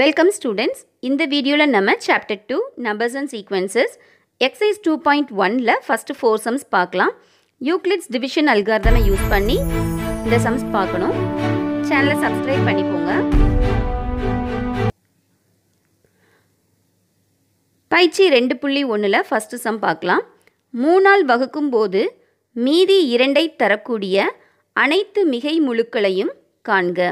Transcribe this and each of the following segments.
welcome students இந்த வீடியோவில் நம்ம chapter two numbers and sequences exercise two point ஒனில் ஃபஸ்ட்டு ஃபோர் சம்ஸ் பார்க்கலாம் யூக்ளிட்ஸ் டிவிஷன் அல்கார்தமை யூஸ் பண்ணி இந்த சம்ஸ் பார்க்கணும் சேனலை சப்ஸ்கிரைப் பண்ணிக்கோங்க பயிற்சி ரெண்டு புள்ளி ஒன்றில் ஃபஸ்ட்டு சம் பார்க்கலாம் மூணால் வகுக்கும் போது மீதி இரண்டை தரக்கூடிய அனைத்து மிகை முழுக்களையும் காண்க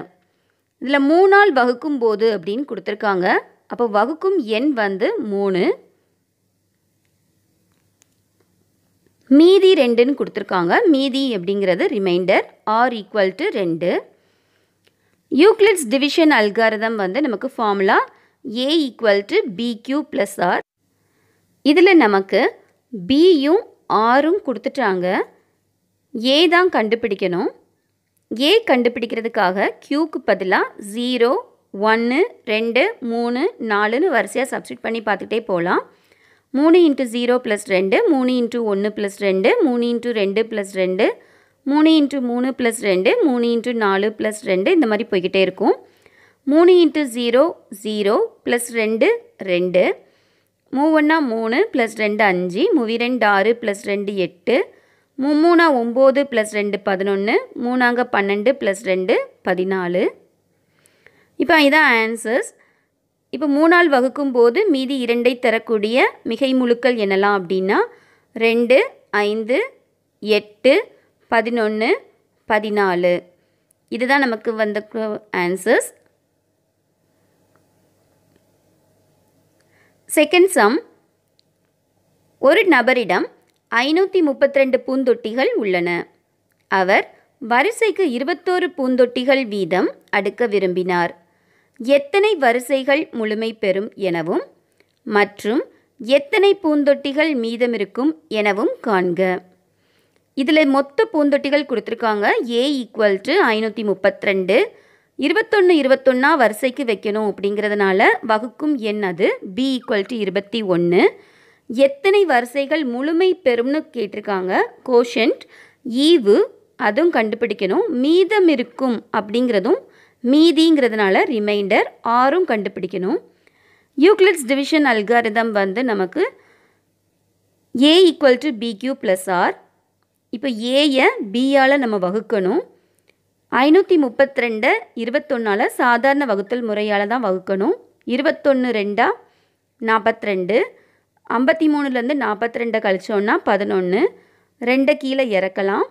இதில் மூணால் வகுக்கும் போது அப்படின்னு கொடுத்துருக்காங்க அப்போ வகுக்கும் எண் வந்து மூணு மீதி ரெண்டுன்னு கொடுத்துருக்காங்க மீதி அப்படிங்கிறது ரிமைண்டர் ஆர் ஈக்குவல் டு ரெண்டு யூக்ளிட்ஸ் டிவிஷன் அல்காரதம் வந்து நமக்கு formula a equal to b q plus r இதில் நமக்கு பியும் ஆரும் கொடுத்துட்டாங்க ஏ தான் கண்டுபிடிக்கணும் ஏ கண்டுபிடிக்கிறதுக்காக க்யூக்கு பதிலாக ஜீரோ ஒன்று ரெண்டு மூணு நாலுன்னு வரிசையாக சப்ஸ்டிட் பண்ணி பார்த்துக்கிட்டே போகலாம் மூணு இன்ட்டு ஜீரோ ப்ளஸ் ரெண்டு மூணு இன்ட்டு ஒன்று ப்ளஸ் ரெண்டு மூணு இன்ட்டு ரெண்டு ப்ளஸ் ரெண்டு மூணு இன்ட்டு மூணு ப்ளஸ் ரெண்டு மூணு இன்ட்டு நாலு ப்ளஸ் ரெண்டு இந்த மாதிரி போய்கிட்டே இருக்கும் மூணு இன்ட்டு ஜீரோ ஜீரோ ப்ளஸ் ரெண்டு ரெண்டு மூவன்னா மூணு ப்ளஸ் ரெண்டு அஞ்சு மூவி ரெண்டு ஆறு ப்ளஸ் ரெண்டு எட்டு மும்மூணா ஒம்பது ப்ளஸ் ரெண்டு பதினொன்று மூணாங்க பன்னெண்டு ப்ளஸ் ரெண்டு பதினாலு இப்போ இதான் ஆன்சர்ஸ் இப்போ மூணால் வகுக்கும் போது மீதி இரண்டை தரக்கூடிய மிகை முழுக்கள் என்னலாம் அப்படின்னா ரெண்டு ஐந்து எட்டு பதினொன்று பதினாலு இதுதான் நமக்கு வந்த ஆன்சர்ஸ் செகண்ட் சம் ஒரு நபரிடம் ஐநூற்றி முப்பத்திரெண்டு பூந்தொட்டிகள் உள்ளன அவர் வரிசைக்கு இருபத்தோரு பூந்தொட்டிகள் வீதம் அடுக்க விரும்பினார் எத்தனை வரிசைகள் முழுமை பெறும் எனவும் மற்றும் எத்தனை பூந்தொட்டிகள் மீதமிருக்கும் எனவும் காண்க இதில் மொத்த பூந்தொட்டிகள் கொடுத்துருக்காங்க ஏ ஈக்குவல் டு ஐநூற்றி முப்பத்திரெண்டு இருபத்தொன்று இருபத்தொன்னா வரிசைக்கு வைக்கணும் அப்படிங்கிறதுனால வகுக்கும் எண் அது பி ஈக்குவல் டு இருபத்தி ஒன்று எத்தனை வரிசைகள் முழுமை பெறும்னு கேட்டிருக்காங்க கோஷன்ட் ஈவு அதுவும் கண்டுபிடிக்கணும் மீதம் இருக்கும் அப்படிங்கிறதும் மீதிங்கிறதுனால ரிமைண்டர் ஆறும் கண்டுபிடிக்கணும் யூக்ளிட்ஸ் டிவிஷன் அல்காரிதம் வந்து நமக்கு a equal to b q plus r இப்போ ஏயை பியால் நம்ம வகுக்கணும் ஐநூற்றி முப்பத்தி ரெண்டை இருபத்தொன்னால் சாதாரண வகுத்தல் முறையால் தான் வகுக்கணும் இருபத்தொன்று ரெண்டா நாற்பத்தி ரெண்டு ஐம்பத்தி மூணுலேருந்து நாற்பத்தி ரெண்டை கழிச்சோன்னா பதினொன்று ரெண்டை கீழே இறக்கலாம்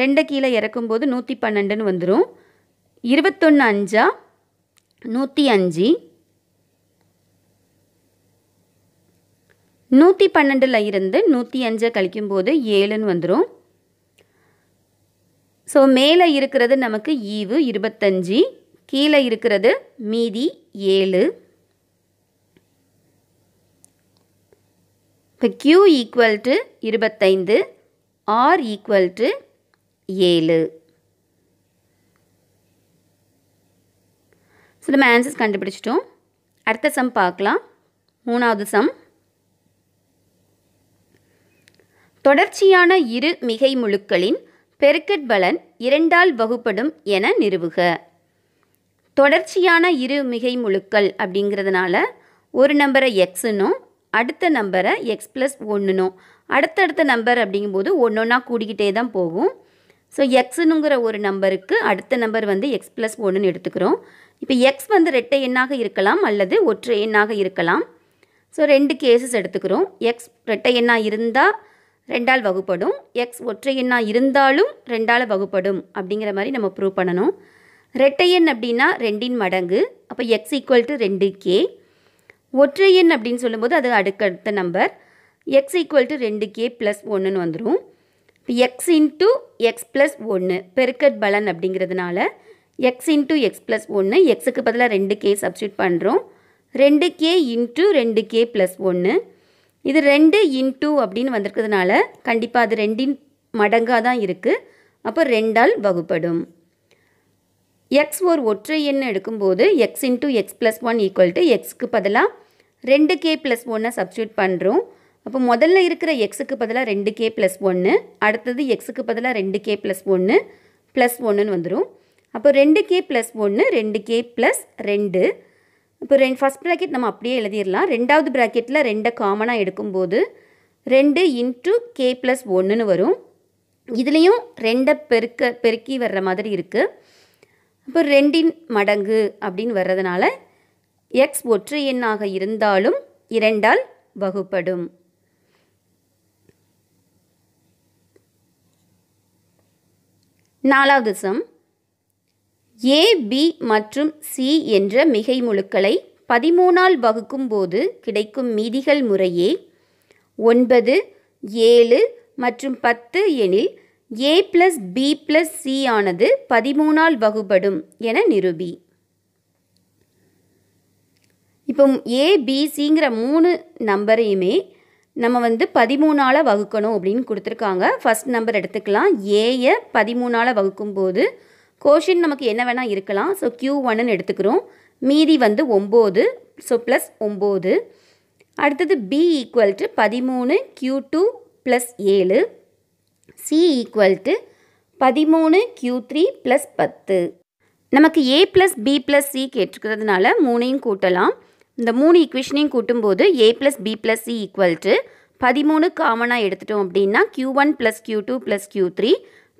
ரெண்டை கீழே இறக்கும்போது நூற்றி பன்னெண்டுன்னு வந்துடும் இருபத்தொன்று அஞ்சா நூற்றி அஞ்சு நூற்றி பன்னெண்டில் இருந்து நூற்றி அஞ்சை கழிக்கும்போது ஏழுன்னு வந்துடும் ஸோ மேலே இருக்கிறது நமக்கு ஈவு இருபத்தஞ்சி கீழே இருக்கிறது மீதி ஏழு இப்போ க்யூ ஈக்குவல் டு இருபத்தைந்து ஆர் ஈக்குவல் டு ஏழு ஸோ நம்ம ஆன்சர்ஸ் கண்டுபிடிச்சிட்டோம் அடுத்த சம் பார்க்கலாம் மூணாவது சம் தொடர்ச்சியான இரு மிகை முழுக்களின் பெருக்கட் பலன் இரண்டால் வகுப்படும் என நிறுவுக தொடர்ச்சியான இரு மிகை முழுக்கள் அப்படிங்கிறதுனால ஒரு நம்பரை எக்ஸுன்னும் அடுத்த நம்பரை எக்ஸ் ப்ளஸ் ஒன்றுனும் அடுத்தடுத்த நம்பர் அப்படிங்கும்போது ஒன்று ஒன்றா கூடிக்கிட்டே தான் போகும் ஸோ எக்ஸுனுங்கிற ஒரு நம்பருக்கு அடுத்த நம்பர் வந்து எக்ஸ் ப்ளஸ் ஒன்றுன்னு எடுத்துக்கிறோம் இப்போ எக்ஸ் வந்து ரெட்டை எண்ணாக இருக்கலாம் அல்லது ஒற்றை எண்ணாக இருக்கலாம் ஸோ ரெண்டு கேசஸ் எடுத்துக்கிறோம் எக்ஸ் ரெட்டை எண்ணாக இருந்தால் ரெண்டால் வகுப்படும் எக்ஸ் ஒற்றை எண்ணாக இருந்தாலும் ரெண்டால் வகுப்படும் அப்படிங்கிற மாதிரி நம்ம ப்ரூவ் பண்ணணும் ரெட்டை எண் அப்படின்னா ரெண்டின் மடங்கு அப்போ எக்ஸ் ஈக்குவல் டு ரெண்டு கே ஒற்றை எண் அப்படின்னு சொல்லும்போது அது அடுக்கடுத்த நம்பர் எக்ஸ் ஈக்குவல் டு ரெண்டு கே ப்ளஸ் ஒன்றுன்னு வந்துடும் இப்போ எக்ஸ் இன்ட்டு எக்ஸ் ப்ளஸ் ஒன்று பெருக்கட் பலன் அப்படிங்கிறதுனால எக்ஸ் இன்ட்டு எக்ஸ் ப்ளஸ் ஒன்று எக்ஸுக்கு பதிலாக ரெண்டு கே சப்ஸ்டியூட் பண்ணுறோம் ரெண்டு கே இன்ட்டு ரெண்டு கே ப்ளஸ் ஒன்று இது ரெண்டு இன்ட்டு அப்படின்னு வந்திருக்கிறதுனால கண்டிப்பாக அது ரெண்டின் மடங்காக தான் இருக்குது அப்போ ரெண்டால் வகுப்படும் எக்ஸ் ஒரு ஒற்றை எண் எடுக்கும்போது x into x plus one equal to எக்ஸ்க்கு பதிலாக ரெண்டு கே ப்ளஸ் ஒன்னை சப்ஸ்டியூட் பண்ணுறோம் அப்போ முதல்ல இருக்கிற எக்ஸுக்கு பதிலாக ரெண்டு கே ப்ளஸ் ஒன்று அடுத்தது எக்ஸுக்கு பதிலாக ரெண்டு கே ப்ளஸ் ஒன்று ப்ளஸ் ஒன்றுன்னு வந்துடும் அப்போ ரெண்டு கே ப்ளஸ் ஒன்று ரெண்டு கே ப்ளஸ் ரெண்டு இப்போ ரெண்டு ஃபஸ்ட் ப்ராக்கெட் நம்ம அப்படியே எழுதிடலாம் ரெண்டாவது ப்ராக்கெட்டில் ரெண்டை காமனாக எடுக்கும்போது ரெண்டு இன்ட்டு கே ப்ளஸ் ஒன்றுன்னு வரும் இதுலேயும் ரெண்டை பெருக்க பெருக்கி வர்ற மாதிரி இருக்குது அப்போ ரெண்டின் மடங்கு அப்படின்னு வர்றதுனால எக்ஸ் ஒற்று எண்ணாக இருந்தாலும் இரண்டால் வகுப்படும் நாலாவது சம் ஏ பி மற்றும் சி என்ற மிகை முழுக்களை பதிமூணால் வகுக்கும்போது கிடைக்கும் மீதிகள் முறையே ஒன்பது ஏழு மற்றும் பத்து எனில் a plus b plus c ஆனது பதிமூணால் வகுபடும் என நிரூபி இப்போ ஏபிசிங்கிற மூணு நம்பரையுமே நம்ம வந்து பதிமூணால் வகுக்கணும் அப்படின்னு கொடுத்துருக்காங்க ஃபஸ்ட் நம்பர் எடுத்துக்கலாம் ஏயை பதிமூணால் வகுக்கும்போது கோஷின் நமக்கு என்ன வேணால் இருக்கலாம் ஸோ கியூ ஒன்னு எடுத்துக்கிறோம் மீதி வந்து ஒம்பது ஸோ ப்ளஸ் ஒம்பது அடுத்தது பி ஈக்குவல் டு பதிமூணு கியூ டூ ப்ளஸ் ஏழு சி ஈக்குவல் டு பதிமூணு கியூ த்ரீ ப்ளஸ் பத்து நமக்கு a plus b plus c கேட்டிருக்கிறதுனால மூணையும் கூட்டலாம் இந்த மூணு ஈக்குவேஷனையும் கூட்டும்போது a plus b plus c equal to பதிமூணு காமனாக எடுத்துட்டோம் அப்படின்னா q one plus q two plus q three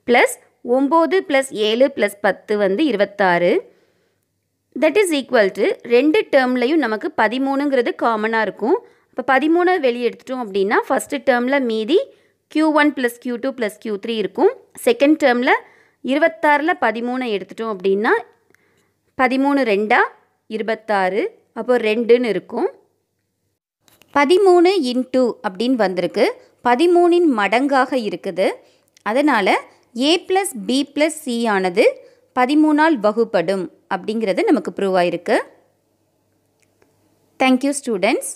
plus ஒம்பது ப்ளஸ் ஏழு ப்ளஸ் பத்து வந்து இருபத்தாறு தட் இஸ் ஈக்குவல் டு ரெண்டு டேர்ம்லையும் நமக்கு பதிமூணுங்கிறது காமனாக இருக்கும் இப்போ பதிமூணை வெளியே எடுத்துட்டோம் அப்படின்னா ஃபஸ்ட்டு டேர்மில் மீதி q one plus q two plus q three இருக்கும் செகண்ட் டேர்மில் இருபத்தாறில் பதிமூணை எடுத்துட்டோம் அப்படின்னா பதிமூணு ரெண்டா இருபத்தாறு அப்போ ரெண்டுன்னு இருக்கும் பதிமூணு இன்டூ அப்படின்னு வந்திருக்கு பதிமூணின் மடங்காக இருக்குது அதனால் a plus b plus c ஆனது பதிமூணால் வகுப்படும் அப்படிங்கிறது நமக்கு ப்ரூவ் ஆயிருக்கு தேங்க்யூ ஸ்டூடெண்ட்ஸ்